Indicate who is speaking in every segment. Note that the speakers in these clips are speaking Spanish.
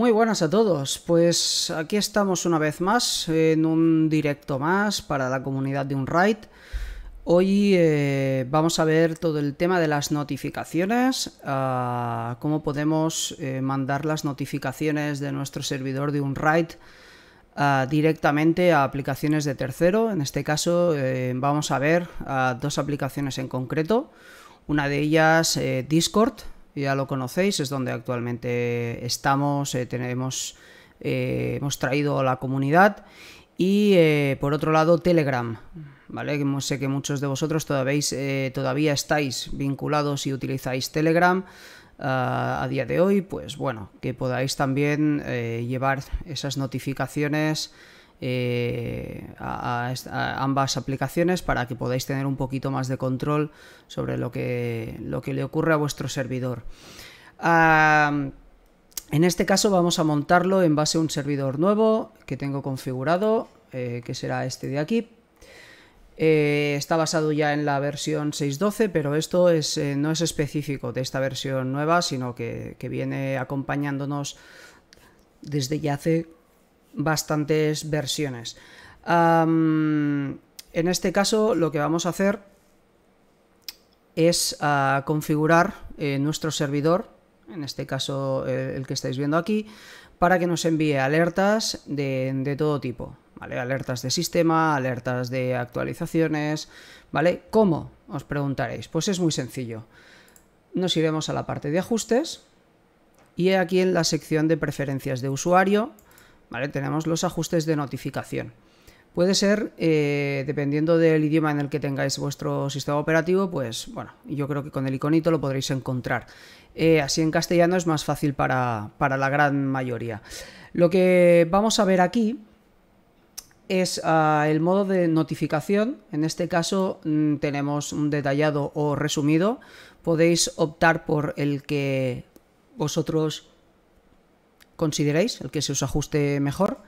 Speaker 1: Muy buenas a todos, pues aquí estamos una vez más en un directo más para la comunidad de un Hoy eh, vamos a ver todo el tema de las notificaciones, ah, cómo podemos eh, mandar las notificaciones de nuestro servidor de un ah, directamente a aplicaciones de tercero. En este caso eh, vamos a ver dos aplicaciones en concreto, una de ellas Discord, ya lo conocéis, es donde actualmente estamos, eh, tenemos, eh, hemos traído a la comunidad. Y eh, por otro lado, Telegram. ¿Vale? sé que muchos de vosotros todavía, todavía estáis vinculados y utilizáis Telegram. Ah, a día de hoy, pues bueno, que podáis también llevar esas notificaciones eh, a, ambas aplicaciones para que podáis tener un poquito más de control sobre lo que, lo que le ocurre a vuestro servidor. en este caso vamos a montarlo en base a un servidor nuevo que tengo configurado, eh, que será este de aquí. Eh, está basado ya en la versión 6.12, pero esto es, no es específico de esta versión nueva, sino que viene acompañándonos desde ya hace bastantes versiones. en este caso lo que vamos a hacer es ah, configurar eh, nuestro servidor, en este caso el que estáis viendo aquí, para que nos envíe alertas de, todo tipo. Alertas de sistema, alertas de actualizaciones, ¿vale? ¿Cómo? Os preguntaréis. Pues es muy sencillo. Nos iremos a la parte de ajustes y aquí en la sección de preferencias de usuario, tenemos los ajustes de notificación. Puede ser, eh, dependiendo del idioma en el que tengáis vuestro sistema operativo, pues bueno, yo creo que con el iconito lo podréis encontrar. Eh, así en castellano es más fácil para, la gran mayoría. Lo que vamos a ver aquí es ah, el modo de notificación. En este caso mm, tenemos un detallado o resumido. Podéis optar por el que vosotros consideréis, el que se os ajuste mejor.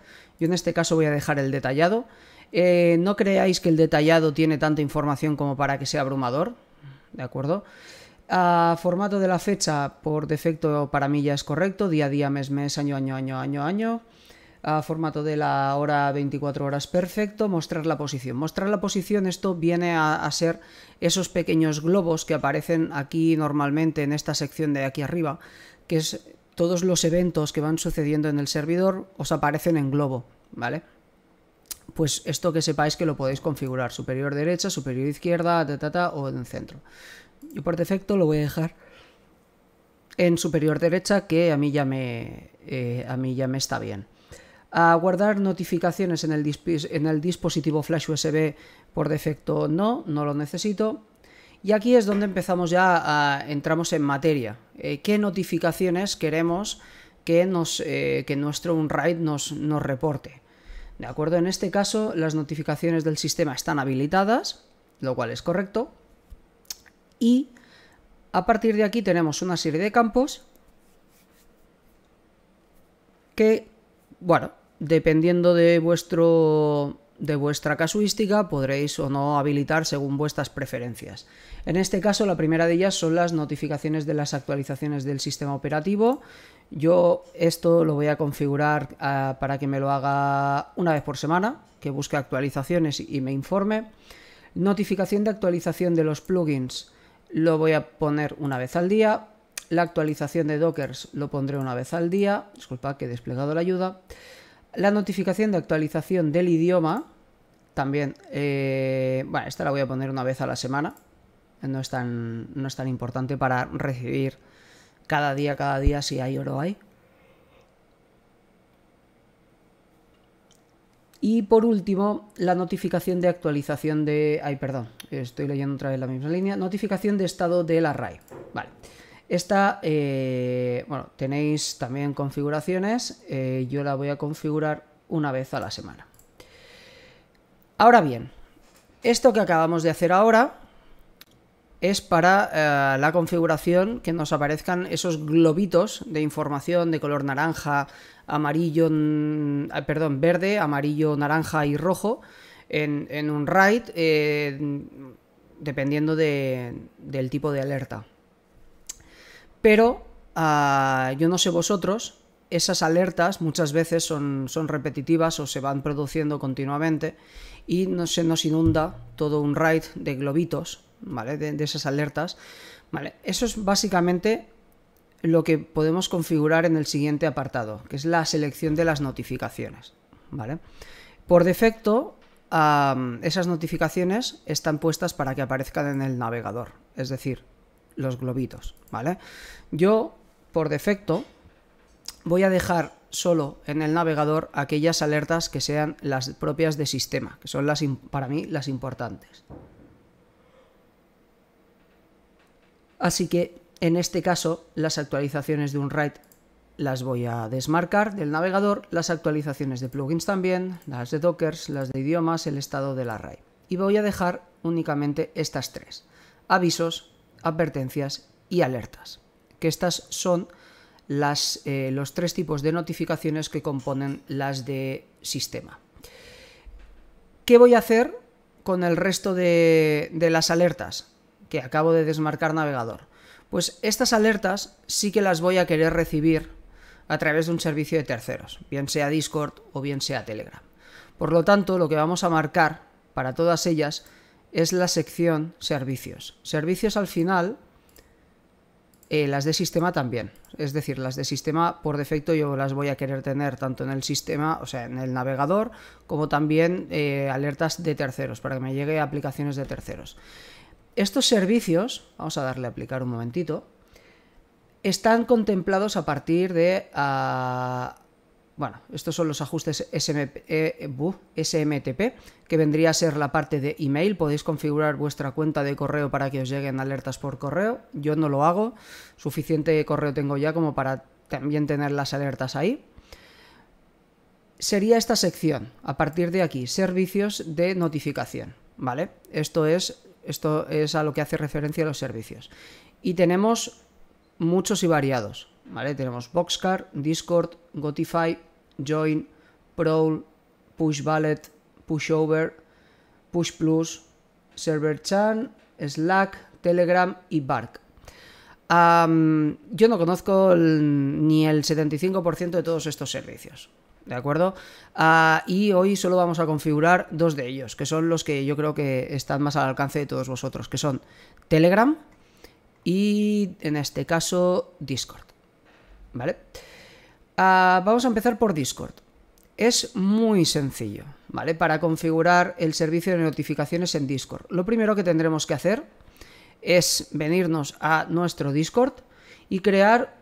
Speaker 1: Yo en este caso voy a dejar el detallado. Eh, no creáis que el detallado tiene tanta información como para que sea abrumador, ¿de acuerdo? formato de la fecha, por defecto para mí ya es correcto, día a día, mes, mes, año, año, año, año, año. formato de la hora 24 horas perfecto, mostrar la posición. Mostrar la posición, esto viene a, a ser esos pequeños globos que aparecen aquí normalmente en esta sección de aquí arriba, que es todos los eventos que van sucediendo en el servidor os aparecen en globo, ¿vale? Pues esto que sepáis que lo podéis configurar, superior derecha, superior izquierda, ta, ta, o en centro. Yo por defecto lo voy a dejar en superior derecha que a mí ya me, eh, a mí ya me está bien. A guardar notificaciones en el, en el dispositivo flash USB por defecto no, no lo necesito. Y aquí es donde empezamos ya a, entramos en materia. Eh, ¿Qué notificaciones queremos que, nos, eh, nuestro unRide nos, nos reporte? De acuerdo, en este caso las notificaciones del sistema están habilitadas, lo cual es correcto. Y a partir de aquí tenemos una serie de campos que, bueno, dependiendo de vuestro de vuestra casuística podréis o no habilitar según vuestras preferencias. En este caso, la primera de ellas son las notificaciones de las actualizaciones del sistema operativo. Yo esto lo voy a configurar ah, para que me lo haga una vez por semana, que busque actualizaciones y me informe. Notificación de actualización de los plugins lo voy a poner una vez al día. La actualización de Dockers lo pondré una vez al día. Disculpa que he desplegado la ayuda. La notificación de actualización del idioma, también, eh, bueno, esta la voy a poner una vez a la semana, no es tan, no es tan importante para recibir cada día, cada día si hay o no hay. Y por último, la notificación de actualización de... Ay, perdón, estoy leyendo otra vez la misma línea. Notificación de estado del array. Vale. Esta, eh, bueno, tenéis también configuraciones, eh, yo la voy a configurar una vez a la semana. Ahora bien, esto que acabamos de hacer ahora es para eh, la configuración que nos aparezcan esos globitos de información de color naranja, amarillo, ah, perdón, verde, amarillo, naranja y rojo en, un RAID, dependiendo del tipo de alerta. Pero ah, yo no sé vosotros, esas alertas muchas veces son, repetitivas o se van produciendo continuamente y se nos inunda todo un raid de globitos, ¿vale? De, esas alertas. eso es básicamente lo que podemos configurar en el siguiente apartado, que es la selección de las notificaciones. Por defecto, ah, esas notificaciones están puestas para que aparezcan en el navegador. Es decir, los globitos, ¿vale? Yo, por defecto, voy a dejar solo en el navegador aquellas alertas que sean las propias de sistema, que son las para mí las importantes. Así que en este caso las actualizaciones de un RAID las voy a desmarcar del navegador, las actualizaciones de plugins también, las de dockers, las de idiomas, el estado del array. Y voy a dejar únicamente estas tres. Avisos, advertencias y alertas, que estas son las, eh, los tres tipos de notificaciones que componen las de sistema. ¿Qué voy a hacer con el resto de, de las alertas que acabo de desmarcar navegador? Pues estas alertas sí que las voy a querer recibir a través de un servicio de terceros, bien sea Discord o bien sea Telegram. Por lo tanto, lo que vamos a marcar para todas ellas es la sección servicios. Servicios al final, eh, las de sistema también. Es decir, las de sistema por defecto yo las voy a querer tener tanto en el sistema, o sea, en el navegador, como también eh, alertas de terceros, para que me llegue a aplicaciones de terceros. Estos servicios, vamos a darle a aplicar un momentito, están contemplados a partir de ah, bueno, estos son los ajustes SMTP, eh, que vendría a ser la parte de email. Podéis configurar vuestra cuenta de correo para que os lleguen alertas por correo. Yo no lo hago. Suficiente correo tengo ya como para también tener las alertas ahí. Sería esta sección, a partir de aquí, servicios de notificación. ¿Vale? Esto es, esto es a lo que hace referencia los servicios. Y tenemos muchos y variados. Tenemos Boxcar, Discord, Gotify, Join, Prowl, Push Ballet, Pushover, Push ServerChan, Slack, Telegram y Bark. yo no conozco ni el 75% de todos estos servicios. ¿De acuerdo? Ah, y hoy solo vamos a configurar dos de ellos, que son los que yo creo que están más al alcance de todos vosotros, que son Telegram y en este caso Discord. ¿vale? Ah, vamos a empezar por Discord. Es muy sencillo, ¿vale? Para configurar el servicio de notificaciones en Discord. Lo primero que tendremos que hacer es venirnos a nuestro Discord y crear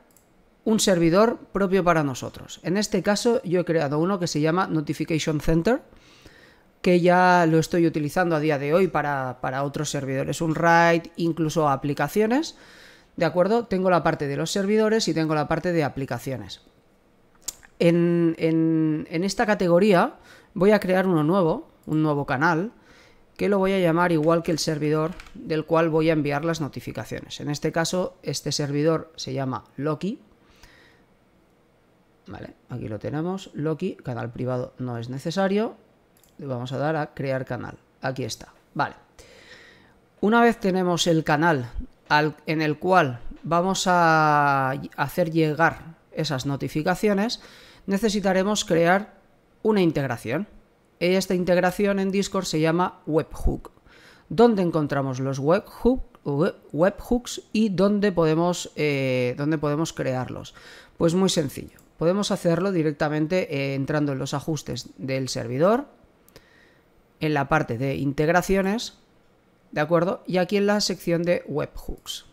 Speaker 1: un servidor propio para nosotros. En este caso yo he creado uno que se llama Notification Center, que ya lo estoy utilizando a día de hoy para, para otros servidores, un RAID, incluso aplicaciones ¿De acuerdo? Tengo la parte de los servidores y tengo la parte de aplicaciones. En, esta categoría voy a crear uno nuevo, un nuevo canal, que lo voy a llamar igual que el servidor del cual voy a enviar las notificaciones. En este caso, este servidor se llama Loki. Vale, aquí lo tenemos, Loki, canal privado no es necesario. Le vamos a dar a crear canal. Aquí está, vale. Una vez tenemos el canal en el cual vamos a hacer llegar esas notificaciones, necesitaremos crear una integración. Esta integración en Discord se llama webhook. ¿Dónde encontramos los webhooks y dónde podemos, eh, podemos crearlos? Pues muy sencillo. Podemos hacerlo directamente eh, entrando en los ajustes del servidor, en la parte de integraciones ¿de acuerdo? Y aquí en la sección de webhooks.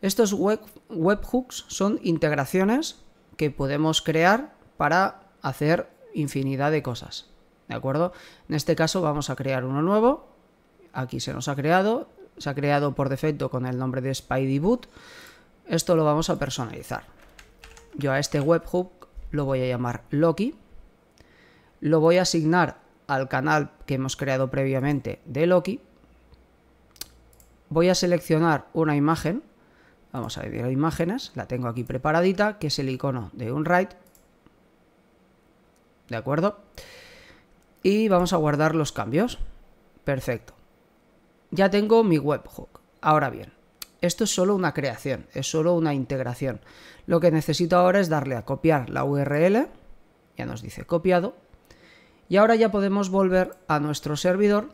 Speaker 1: Estos web, webhooks son integraciones que podemos crear para hacer infinidad de cosas, ¿de acuerdo? En este caso vamos a crear uno nuevo, aquí se nos ha creado, se ha creado por defecto con el nombre de Spidey Boot, esto lo vamos a personalizar. Yo a este webhook lo voy a llamar Loki, lo voy a asignar al canal que hemos creado previamente de Loki, voy a seleccionar una imagen. Vamos a ver imágenes, la tengo aquí preparadita, que es el icono de un RAID. ¿De acuerdo? Y vamos a guardar los cambios. Perfecto. Ya tengo mi webhook. Ahora bien, esto es solo una creación, es solo una integración. Lo que necesito ahora es darle a copiar la URL, ya nos dice copiado, y ahora ya podemos volver a nuestro servidor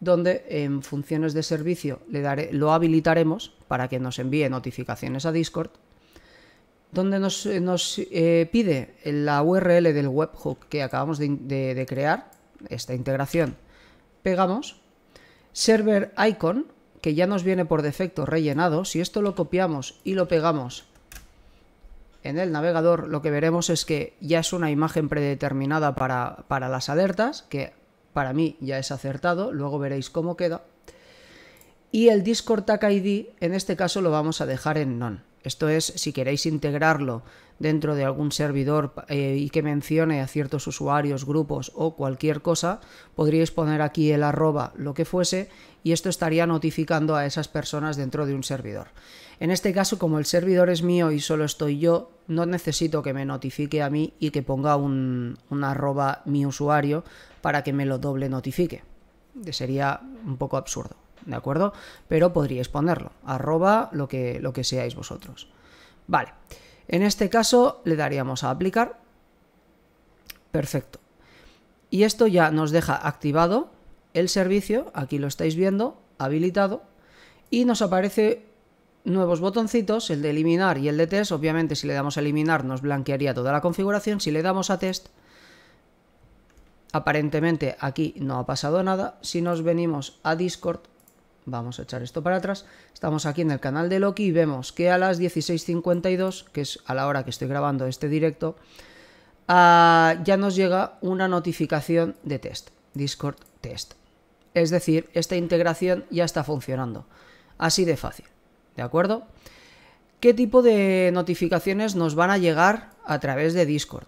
Speaker 1: donde en funciones de servicio le lo habilitaremos para que nos envíe notificaciones a Discord, donde nos, eh, eh, pide la URL del webhook que acabamos de, crear, esta integración. Pegamos server icon, que ya nos viene por defecto rellenado, si esto lo copiamos y lo pegamos en el navegador, lo que veremos es que ya es una imagen predeterminada para, para las alertas, que para mí ya es acertado, luego veréis cómo queda. Y el Discord Tag ID, en este caso lo vamos a dejar en none. Esto es, si queréis integrarlo dentro de algún servidor eh, y que mencione a ciertos usuarios, grupos o cualquier cosa, podríais poner aquí el arroba, lo que fuese, y esto estaría notificando a esas personas dentro de un servidor. En este caso, como el servidor es mío y solo estoy yo, no necesito que me notifique a mí y que ponga un, un arroba mi usuario para que me lo doble notifique. Sería un poco absurdo. ¿de acuerdo? Pero podríais ponerlo, arroba lo que, lo que seáis vosotros. Vale, en este caso le daríamos a aplicar. Perfecto. Y esto ya nos deja activado el servicio, aquí lo estáis viendo, habilitado, y nos aparece nuevos botoncitos, el de eliminar y el de test. Obviamente si le damos a eliminar nos blanquearía toda la configuración, si le damos a test, aparentemente aquí no ha pasado nada. Si nos venimos a Discord, Vamos a echar esto para atrás. Estamos aquí en el canal de Loki y vemos que a las 16.52, que es a la hora que estoy grabando este directo, ah, ya nos llega una notificación de test, Discord test. Es decir, esta integración ya está funcionando. Así de fácil. ¿De acuerdo? ¿Qué tipo de notificaciones nos van a llegar a través de Discord?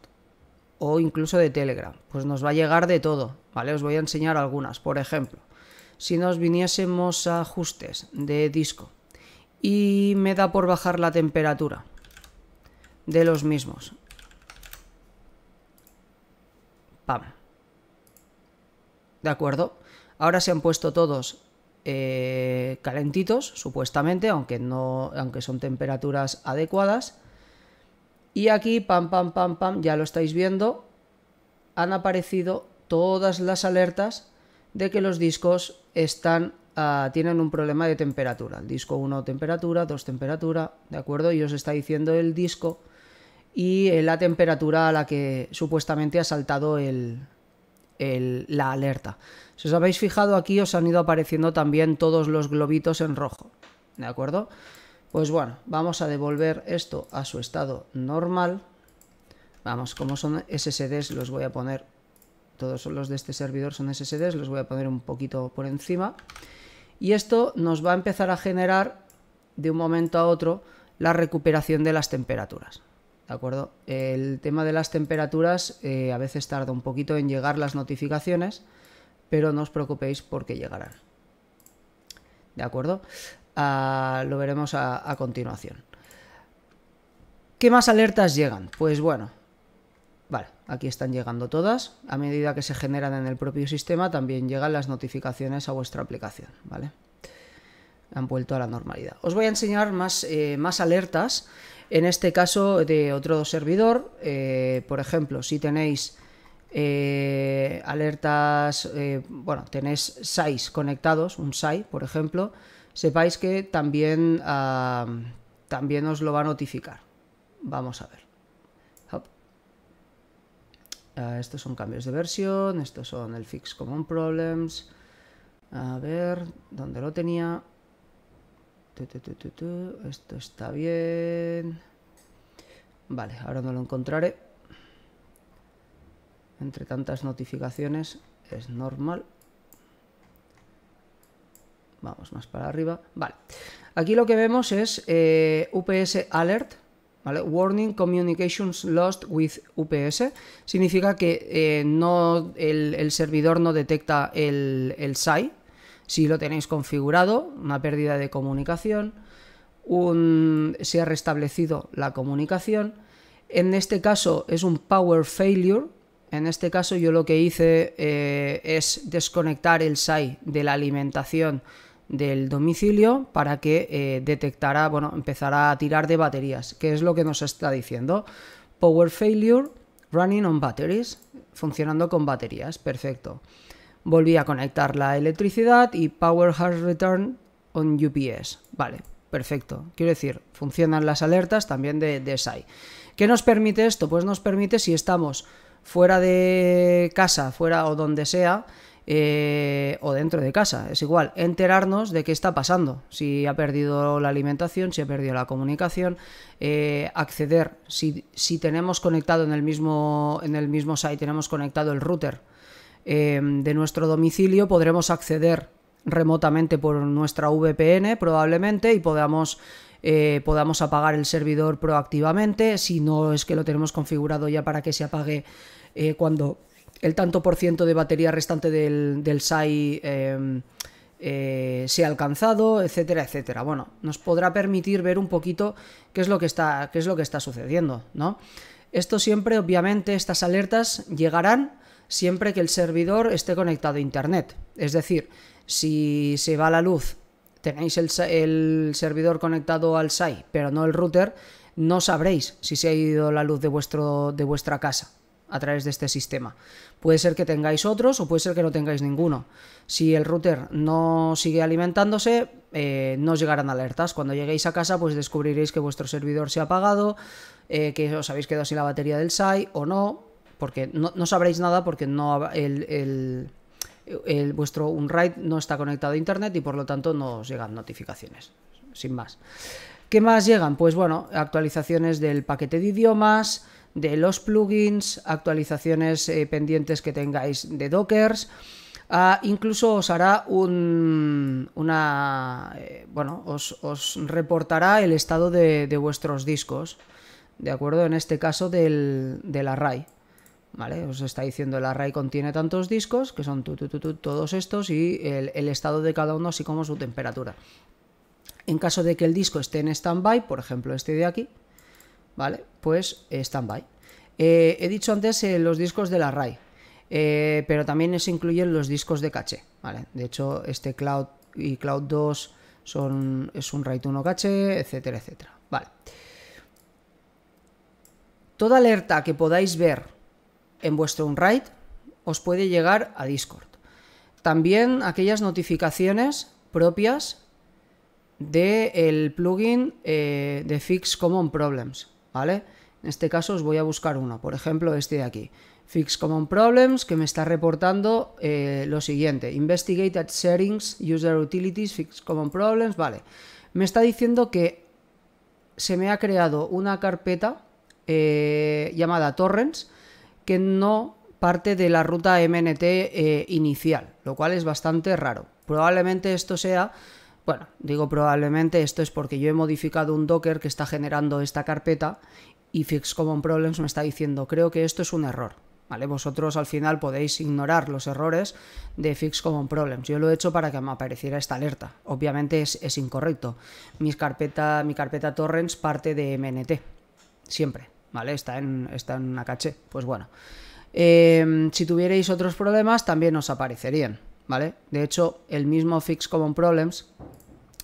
Speaker 1: O incluso de Telegram. Pues nos va a llegar de todo, ¿vale? Os voy a enseñar algunas. Por ejemplo, si nos viniésemos a ajustes de disco y me da por bajar la temperatura de los mismos. Pam. De acuerdo. Ahora se han puesto todos eh, calentitos, supuestamente, aunque, no, aunque son temperaturas adecuadas. Y aquí, pam, pam, pam, pam, ya lo estáis viendo, han aparecido todas las alertas de que los discos están, ah, tienen un problema de temperatura. El disco 1 temperatura, 2 temperatura, ¿de acuerdo? Y os está diciendo el disco y eh, la temperatura a la que supuestamente ha saltado el, la alerta. Si os habéis fijado aquí os han ido apareciendo también todos los globitos en rojo, ¿de acuerdo? Pues bueno, vamos a devolver esto a su estado normal. Vamos, como son SSDs los voy a poner todos los de este servidor son SSDs, los voy a poner un poquito por encima. Y esto nos va a empezar a generar de un momento a otro la recuperación de las temperaturas. ¿De acuerdo? El tema de las temperaturas eh, a veces tarda un poquito en llegar las notificaciones, pero no os preocupéis porque llegarán. ¿De acuerdo? Ah, lo veremos a, a continuación. ¿Qué más alertas llegan? Pues bueno, Vale, aquí están llegando todas. A medida que se generan en el propio sistema, también llegan las notificaciones a vuestra aplicación, ¿vale? Han vuelto a la normalidad. Os voy a enseñar más, eh, más alertas, en este caso de otro servidor. Eh, por ejemplo, si tenéis eh, alertas, bueno, tenéis SAIs conectados, un SAI, por ejemplo, sepáis que también, ah, también os lo va a notificar. Vamos a ver. Ah, estos son cambios de versión, estos son el fix common problems. A ver, ¿dónde lo tenía? Esto está bien. Vale, ahora no lo encontraré. Entre tantas notificaciones es normal. Vamos más para arriba. Vale. Aquí lo que vemos es eh, UPS Alert Warning Communications Lost with UPS significa que eh, no, el, servidor no detecta el, el SAI si lo tenéis configurado, una pérdida de comunicación, se ha restablecido la comunicación. En este caso es un power failure. En este caso yo lo que hice eh, es desconectar el SAI de la alimentación del domicilio para que eh, detectara, bueno, empezara a tirar de baterías, que es lo que nos está diciendo. Power failure, running on batteries, funcionando con baterías, perfecto. Volví a conectar la electricidad y power has returned on UPS, vale, perfecto. Quiero decir, funcionan las alertas también de, de SAI. ¿Qué nos permite esto? Pues nos permite si estamos fuera de casa, fuera o donde sea, eh, o dentro de casa. Es igual, enterarnos de qué está pasando, si ha perdido la alimentación, si ha perdido la comunicación, eh, acceder, si, tenemos conectado en el, mismo, en el mismo site, tenemos conectado el router em, de nuestro domicilio, podremos acceder remotamente por nuestra VPN probablemente y podamos... Eh, podamos apagar el servidor proactivamente, si no es que lo tenemos configurado ya para que se apague cuando el tanto por ciento de batería restante del, SAI em, eh, se ha alcanzado, etcétera, etcétera. Bueno, nos podrá permitir ver un poquito qué es lo que está, qué es lo que está sucediendo, ¿no? Esto siempre, obviamente, estas alertas llegarán siempre que el servidor esté conectado a Internet. Es decir, si se va la luz, tenéis el, servidor conectado al SAI, pero no el router, no sabréis si se ha ido la luz de, vuestro, de vuestra casa a través de este sistema. Puede ser que tengáis otros o puede ser que no tengáis ninguno. Si el router no sigue alimentándose, eh, no os llegarán alertas. Cuando lleguéis a casa, pues descubriréis que vuestro servidor se ha apagado, eh, que os habéis quedado sin la batería del SAI o no, porque no, sabréis nada porque no el, el vuestro no está conectado a internet y por lo tanto no os llegan notificaciones. Sin más. ¿Qué más llegan? Pues bueno, actualizaciones del paquete de idiomas de los plugins, actualizaciones eh, pendientes que tengáis de Dockers. Ah, incluso os hará un, una. Eh, bueno, os, reportará el estado de, vuestros discos. De acuerdo, en este caso del, array. ¿Vale? Os está diciendo el array contiene tantos discos, que son todos estos, y el, el estado de cada uno, así como su temperatura. En caso de que el disco esté en standby, por ejemplo, este de aquí, ¿vale? Pues eh, stand-by. Eh, he dicho antes eh, los discos de la RAI, pero también se incluyen los discos de caché, De hecho, este Cloud y Cloud 2 son, es un RAID 1 caché, etcétera, etcétera, ¿vale? Toda alerta que podáis ver en vuestro Unraid os puede llegar a Discord. También aquellas notificaciones propias del plugin de Fix Common Problems. ¿vale? En este caso os voy a buscar uno, por ejemplo este de aquí. Fix Common Problems, que me está reportando eh, lo siguiente. Investigated Settings, User Utilities, Fix Common Problems, vale. Me está diciendo que se me ha creado una carpeta eh, llamada Torrents que no parte de la ruta MNT eh, inicial, lo cual es bastante raro. Probablemente esto sea bueno, digo probablemente esto es porque yo he modificado un Docker que está generando esta carpeta y Fix Common Problems me está diciendo, creo que esto es un error. ¿Vale? Vosotros al final podéis ignorar los errores de Fix Common Problems. Yo lo he hecho para que me apareciera esta alerta. Obviamente es, incorrecto. Mi carpeta, mi carpeta torrents parte de MNT. Siempre. ¿Vale? Está en, está en una caché. Pues bueno. Em, si tuvierais otros problemas, también os aparecerían. ¿Vale? De hecho, el mismo Fix Common Problems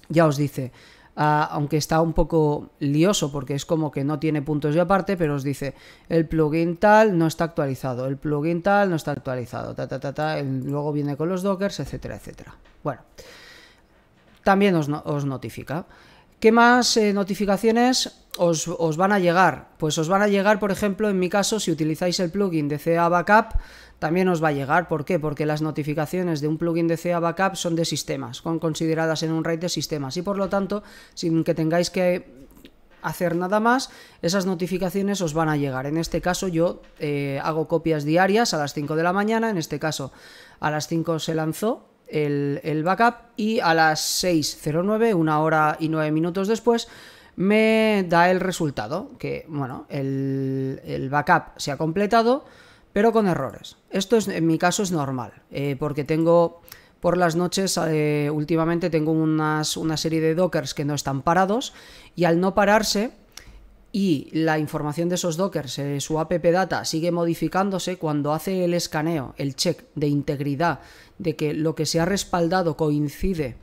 Speaker 1: ya os dice, ah, aunque está un poco lioso porque es como que no tiene puntos de aparte, pero os dice, el plugin tal no está actualizado, el plugin tal no está actualizado, ta, ta, ta, ta luego viene con los dockers, etcétera, etcétera. Bueno, también os, os notifica. ¿Qué más eh, notificaciones os, os, van a llegar? Pues os van a llegar, por ejemplo, en mi caso, si utilizáis el plugin de CA Backup, también os va a llegar. ¿Por qué? Porque las notificaciones de un plugin de CA Backup son de sistemas, son consideradas en un RAID de sistemas y por lo tanto, sin que tengáis que hacer nada más, esas notificaciones os van a llegar. En este caso yo eh, hago copias diarias a las 5 de la mañana, en este caso a las 5 se lanzó el, backup y a las 6.09, una hora y nueve minutos después, me da el resultado, que bueno, el backup se ha completado, pero con errores. Esto en mi caso es normal, eh, porque tengo por las noches eh, últimamente tengo una serie de dockers que no están parados y al no pararse y la información de esos dockers, eh, su app data sigue modificándose cuando hace el escaneo, el check de integridad de que lo que se ha respaldado coincide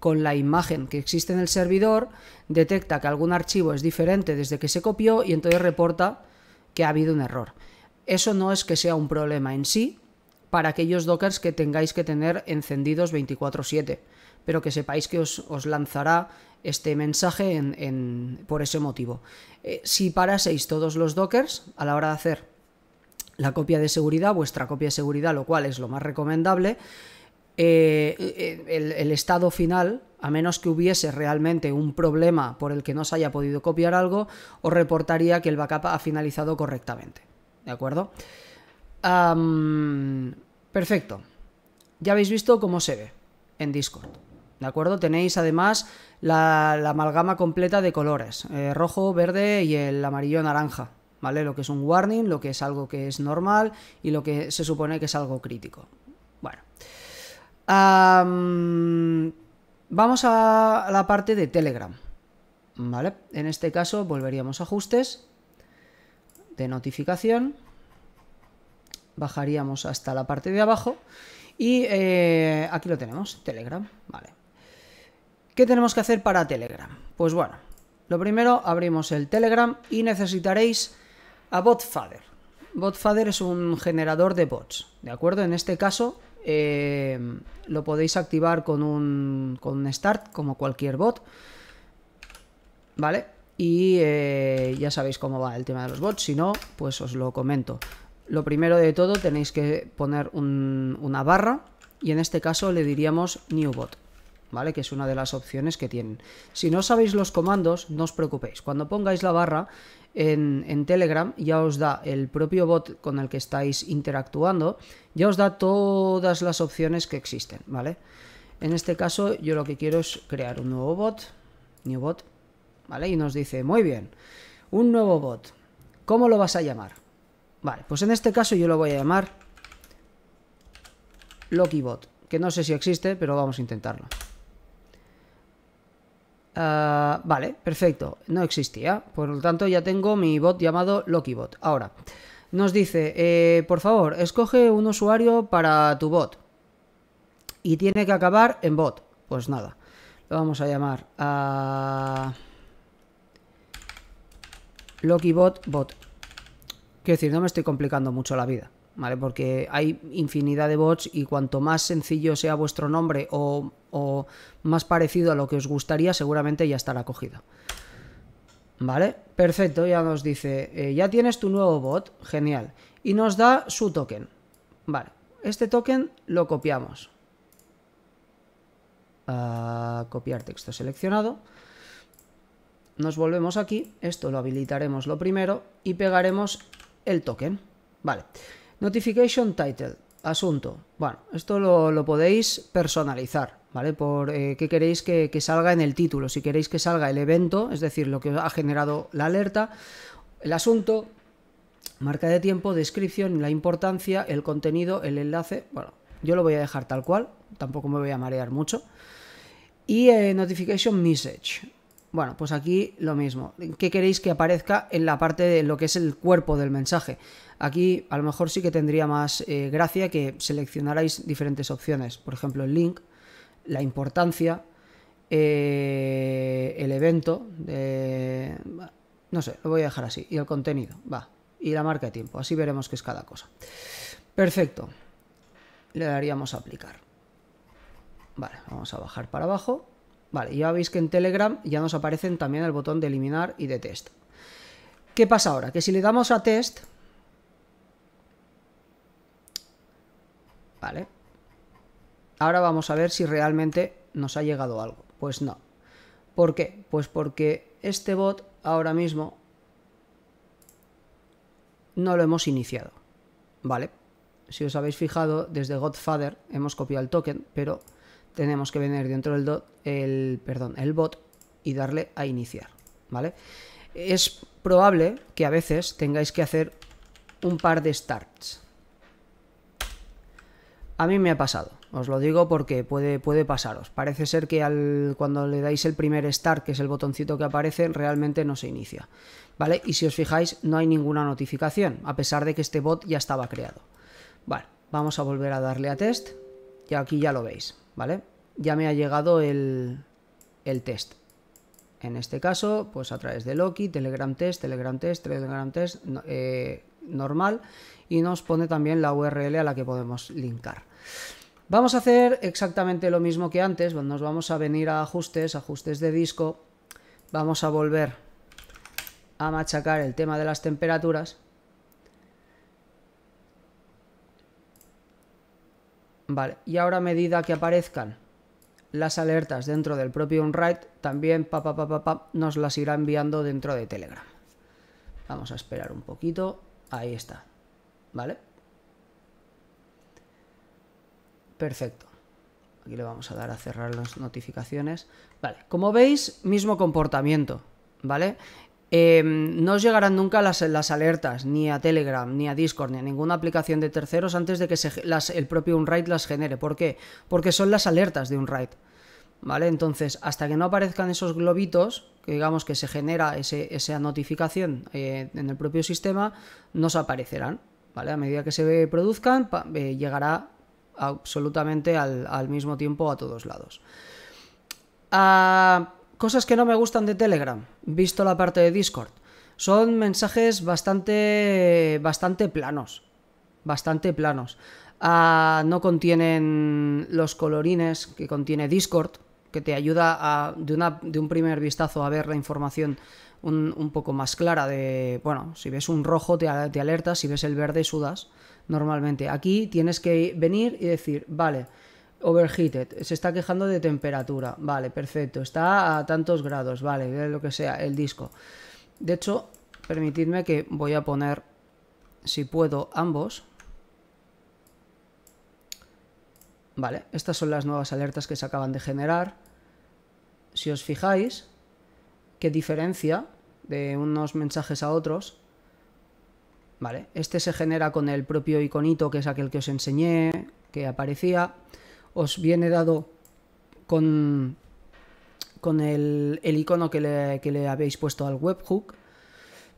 Speaker 1: con la imagen que existe en el servidor, detecta que algún archivo es diferente desde que se copió y entonces reporta que ha habido un error. Eso no es que sea un problema en sí para aquellos dockers que tengáis que tener encendidos 24/7, pero que sepáis que os, os lanzará este mensaje por ese motivo. Eh, si paraseis todos los dockers a la hora de hacer la copia de seguridad, vuestra copia de seguridad, lo cual es lo más recomendable, eh, eh, el, el, estado final, a menos que hubiese realmente un problema por el que no se haya podido copiar algo, os reportaría que el backup ha finalizado correctamente. ¿de acuerdo? perfecto. Ya habéis visto cómo se ve en Discord. ¿De acuerdo? Tenéis además la, amalgama completa de colores, eh, rojo, verde y el amarillo naranja, ¿vale? Lo que es un warning, lo que es algo que es normal y lo que se supone que es algo crítico. Bueno. vamos a la parte de Telegram, ¿vale? En este caso volveríamos a ajustes de notificación, bajaríamos hasta la parte de abajo y eh, aquí lo tenemos, Telegram, vale. ¿Qué tenemos que hacer para Telegram? Pues bueno, lo primero abrimos el Telegram y necesitaréis a Botfather. Botfather es un generador de bots, ¿de acuerdo? En este caso eh, lo podéis activar con un, con un start como cualquier bot, ¿vale? y eh, ya sabéis cómo va el tema de los bots, si no, pues os lo comento. Lo primero de todo tenéis que poner una barra y en este caso le diríamos new bot. ¿Vale? Que es una de las opciones que tienen. Si no sabéis los comandos, no os preocupéis. Cuando pongáis la barra en, en, Telegram, ya os da el propio bot con el que estáis interactuando, ya os da todas las opciones que existen, ¿vale? En este caso, yo lo que quiero es crear un nuevo bot, new bot, y nos dice, muy bien, un nuevo bot, ¿cómo lo vas a llamar? Vale, pues en este caso yo lo voy a llamar LokiBot, que no sé si existe, pero vamos a intentarlo. Ah, vale, perfecto, no existía, por lo tanto ya tengo mi bot llamado LokiBot. Ahora, nos dice, eh, por favor, escoge un usuario para tu bot y tiene que acabar en bot. Pues nada, lo vamos a llamar a... Lokibot, bot. Quiero decir, no me estoy complicando mucho la vida, ¿vale? Porque hay infinidad de bots y cuanto más sencillo sea vuestro nombre o, más parecido a lo que os gustaría, seguramente ya estará cogido. ¿Vale? Perfecto, ya nos dice, eh, ya tienes tu nuevo bot, genial. Y nos da su token. Vale, este token lo copiamos. Ah, copiar texto seleccionado nos volvemos aquí, esto lo habilitaremos lo primero y pegaremos el token. Vale. Notification title, asunto. Bueno, esto lo, podéis personalizar, ¿vale? Por eh, qué queréis que, salga en el título, si queréis que salga el evento, es decir, lo que ha generado la alerta, el asunto, marca de tiempo, descripción, la importancia, el contenido, el enlace. Bueno, yo lo voy a dejar tal cual, tampoco me voy a marear mucho. Y eh, notification message bueno, pues aquí lo mismo. ¿Qué queréis que aparezca en la parte de lo que es el cuerpo del mensaje? Aquí a lo mejor sí que tendría más eh, gracia que seleccionarais diferentes opciones. Por ejemplo, el link, la importancia, eh, el evento, eh, no sé, lo voy a dejar así. Y el contenido, va. Y la marca de tiempo. Así veremos qué es cada cosa. Perfecto. Le daríamos a aplicar. Vale, vamos a bajar para abajo. Vale, ya veis que en Telegram ya nos aparecen también el botón de eliminar y de test. ¿Qué pasa ahora? Que si le damos a test... Vale. Ahora vamos a ver si realmente nos ha llegado algo. Pues no. ¿Por qué? Pues porque este bot ahora mismo no lo hemos iniciado. ¿Vale? Si os habéis fijado, desde Godfather hemos copiado el token, pero tenemos que venir dentro del el, bot y darle a iniciar, ¿vale? Es probable que a veces tengáis que hacer un par de starts. A mí me ha pasado, os lo digo porque puede, puede pasaros. Parece ser que cuando le dais el primer start, que es el botoncito que aparece, realmente no se inicia, ¿vale? Y si os fijáis, no hay ninguna notificación, a pesar de que este bot ya estaba creado. Vale, vamos a volver a darle a test y aquí ya lo veis. Ya me ha llegado el, test. En este caso, pues a través de Loki, Telegram Test, Telegram Test, Telegram Test eh, normal y nos pone también la URL a la que podemos linkar. Vamos a hacer exactamente lo mismo que antes, nos vamos a venir a ajustes, ajustes de disco, vamos a volver a machacar el tema de las temperaturas Vale, y ahora a medida que aparezcan las alertas dentro del propio Unwrite, también nos las irá enviando dentro de Telegram. Vamos a esperar un poquito. Ahí está. ¿Vale? Perfecto. Aquí le vamos a dar a cerrar las notificaciones. Vale, como veis, mismo comportamiento. ¿Vale? Em, no os llegarán nunca las, las, alertas, ni a Telegram, ni a Discord, ni a ninguna aplicación de terceros antes de que el propio Unraid las genere. ¿Por qué? Porque son las alertas de Unraid. ¿Vale? Entonces, hasta que no aparezcan esos globitos, que digamos que se genera esa notificación eh, en el propio sistema, no se aparecerán. ¿Vale? A medida que se produzcan, eh, llegará absolutamente al, al mismo tiempo a todos lados. Ah, Cosas que no me gustan de Telegram, visto la parte de Discord. Son mensajes bastante, bastante planos. Bastante planos. Ah, no contienen los colorines que contiene Discord, que te ayuda a, de, un primer vistazo a ver la información un, poco más clara de, bueno, si ves un rojo te, te alertas, si ves el verde sudas normalmente. Aquí tienes que venir y decir, vale, Overheated, se está quejando de temperatura, vale, perfecto, está a tantos grados, vale, lo que sea, el disco. De hecho, permitidme que voy a poner, si puedo, ambos. Vale, estas son las nuevas alertas que se acaban de generar. Si os fijáis, qué diferencia de unos mensajes a otros. Vale, este se genera con el propio iconito que es aquel que os enseñé, que aparecía os viene dado con, con el, icono que le, habéis puesto al webhook.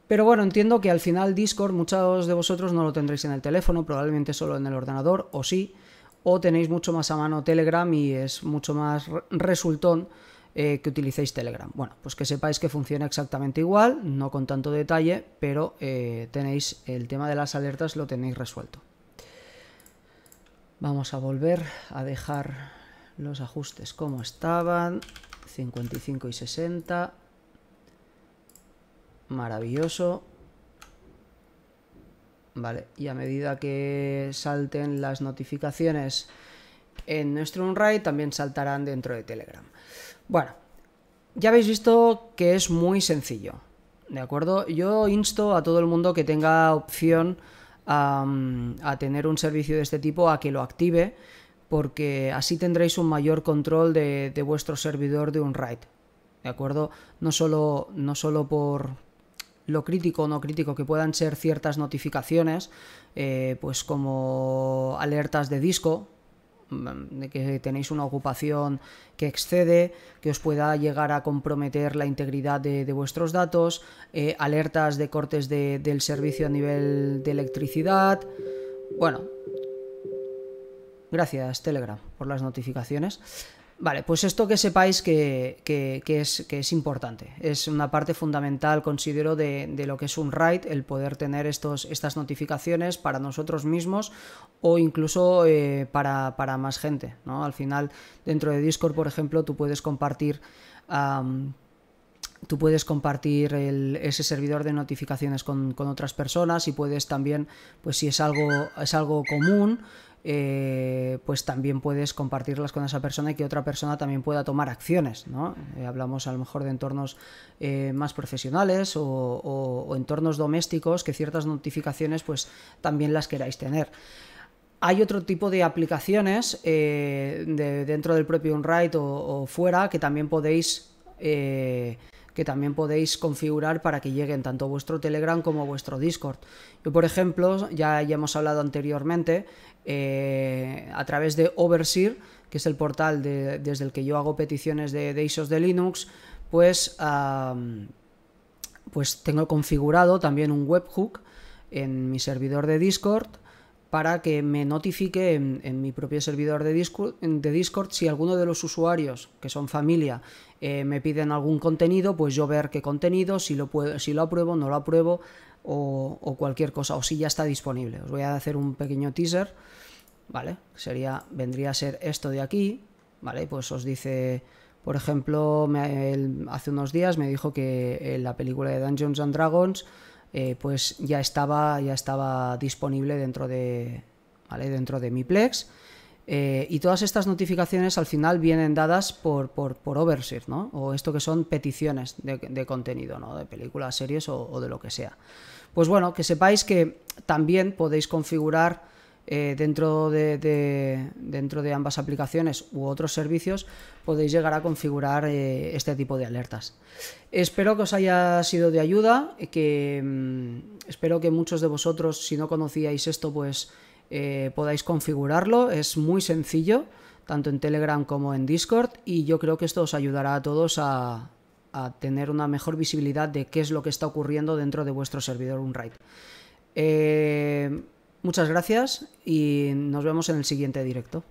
Speaker 1: Pero bueno, entiendo que al final Discord muchos de vosotros no lo tendréis en el teléfono, probablemente solo en el ordenador, o sí, o tenéis mucho más a mano Telegram y es mucho más resultón eh, que utilicéis Telegram. Bueno, pues que sepáis que funciona exactamente igual, no con tanto detalle, pero eh, tenéis el tema de las alertas, lo tenéis resuelto. Vamos a volver a dejar los ajustes como estaban, 55 y 60. Maravilloso. Vale, y a medida que salten las notificaciones en nuestro Unraid, también saltarán dentro de Telegram. Bueno, ya habéis visto que es muy sencillo, ¿de acuerdo? Yo insto a todo el mundo que tenga opción a, tener un servicio de este tipo a que lo active porque así tendréis un mayor control de, vuestro servidor de un RAID. ¿De acuerdo? No solo, no por lo crítico o no crítico que puedan ser ciertas notificaciones, eh, pues como alertas de disco, de que tenéis una ocupación que excede, que os pueda llegar a comprometer la integridad de, vuestros datos, eh, alertas de cortes de, del servicio a nivel de electricidad. Bueno, gracias Telegram por las notificaciones. Vale, pues esto que sepáis que, es, que es, importante. Es una parte fundamental, considero, de, de, lo que es un RAID, el poder tener estos, estas notificaciones para nosotros mismos o incluso eh, para, más gente. ¿no? Al final, dentro de Discord, por ejemplo, tú puedes compartir. tú puedes compartir ese servidor de notificaciones con, con, otras personas y puedes también, pues si es algo, es algo común, eh, pues también puedes compartirlas con esa persona y que otra persona también pueda tomar acciones. ¿no? Eh, hablamos a lo mejor de entornos eh, más profesionales o, entornos domésticos que ciertas notificaciones pues también las queráis tener. Hay otro tipo de aplicaciones dentro del propio Unwrite o, fuera que también podéis que también podéis configurar para que lleguen tanto vuestro Telegram como vuestro Discord. Yo, por ejemplo, ya, ya hemos hablado anteriormente, eh, a través de Overseer, que es el portal desde el que yo hago peticiones de, de ISOs de Linux, pues, pues tengo configurado también un webhook en mi servidor de Discord para que me notifique en, mi propio servidor de Discord, de Discord, si alguno de los usuarios, que son familia, eh, me piden algún contenido, pues yo ver qué contenido, si lo, puedo, si lo apruebo, no lo apruebo, o, cualquier cosa, o si ya está disponible. Os voy a hacer un pequeño teaser, ¿vale? Sería, vendría a ser esto de aquí, ¿vale? Pues os dice, por ejemplo, hace unos días me dijo que eh, la película de Dungeons and Dragons, eh, pues ya estaba, ya estaba disponible dentro de, ¿vale? Dentro de mi Plex eh, y todas estas notificaciones al final vienen dadas por, por, ¿no? O esto que son peticiones de, contenido, ¿no? De películas, series o, de lo que sea. Pues bueno, que sepáis que también podéis configurar eh, dentro, de, dentro de ambas aplicaciones u otros servicios, podéis llegar a configurar eh, este tipo de alertas. Espero que os haya sido de ayuda, que mm, espero que muchos de vosotros, si no conocíais esto, pues eh, podáis configurarlo. Es muy sencillo, tanto en Telegram como en Discord, y yo creo que esto os ayudará a todos a, tener una mejor visibilidad de qué es lo que está ocurriendo dentro de vuestro servidor Unraid. Eh, muchas gracias y nos vemos en el siguiente directo.